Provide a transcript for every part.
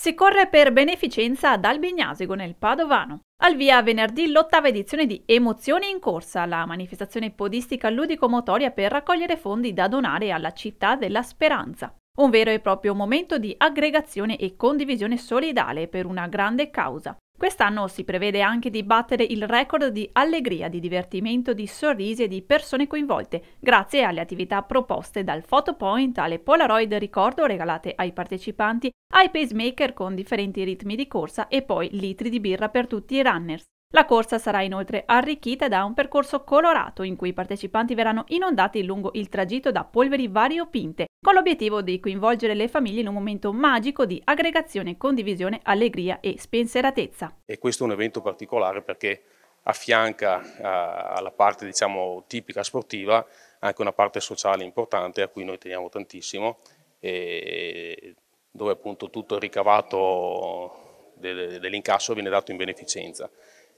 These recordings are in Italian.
Si corre per beneficenza ad Albignasigo nel Padovano. Al via venerdì l'ottava edizione di Emozioni in Corsa, la manifestazione podistica ludico-motoria per raccogliere fondi da donare alla città della speranza. Un vero e proprio momento di aggregazione e condivisione solidale per una grande causa. Quest'anno si prevede anche di battere il record di allegria, di divertimento, di sorrisi e di persone coinvolte, grazie alle attività proposte dal PhotoPoint alle Polaroid ricordo regalate ai partecipanti, ai pacemaker con differenti ritmi di corsa e poi litri di birra per tutti i runners. La corsa sarà inoltre arricchita da un percorso colorato in cui i partecipanti verranno inondati lungo il tragitto da polveri variopinte ma l'obiettivo di coinvolgere le famiglie in un momento magico di aggregazione, condivisione, allegria e spenseratezza. E questo è un evento particolare perché affianca eh, alla parte diciamo, tipica sportiva anche una parte sociale importante a cui noi teniamo tantissimo dove appunto tutto il ricavato dell'incasso viene dato in beneficenza.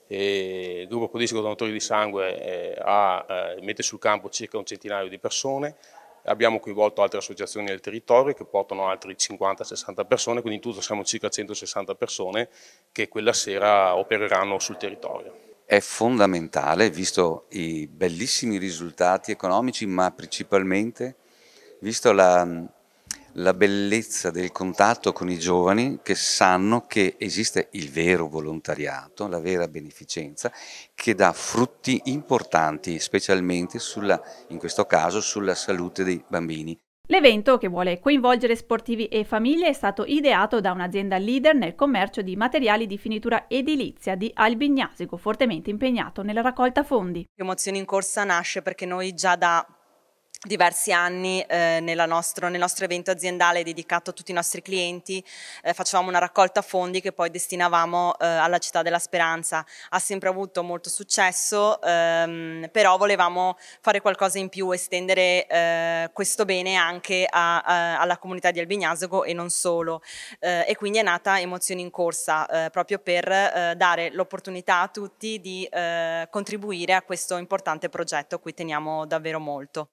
E il gruppo Codistico Donatori di Sangue eh, ha, eh, mette sul campo circa un centinaio di persone abbiamo coinvolto altre associazioni del territorio che portano altri 50-60 persone, quindi in tutto siamo circa 160 persone che quella sera opereranno sul territorio. È fondamentale, visto i bellissimi risultati economici, ma principalmente visto la, la bellezza del contatto con i giovani che sanno che esiste il vero volontariato, la vera beneficenza, che dà frutti importanti, specialmente sulla, in questo caso sulla salute dei bambini. L'evento, che vuole coinvolgere sportivi e famiglie, è stato ideato da un'azienda leader nel commercio di materiali di finitura edilizia di Albignasico, fortemente impegnato nella raccolta fondi. Emozioni in corsa nasce perché noi già da diversi anni eh, nostro, nel nostro evento aziendale dedicato a tutti i nostri clienti eh, facevamo una raccolta fondi che poi destinavamo eh, alla città della speranza ha sempre avuto molto successo ehm, però volevamo fare qualcosa in più estendere eh, questo bene anche a, a, alla comunità di Albignasego e non solo eh, e quindi è nata Emozioni in Corsa eh, proprio per dare l'opportunità a tutti di contribuire a questo importante progetto a cui teniamo davvero molto.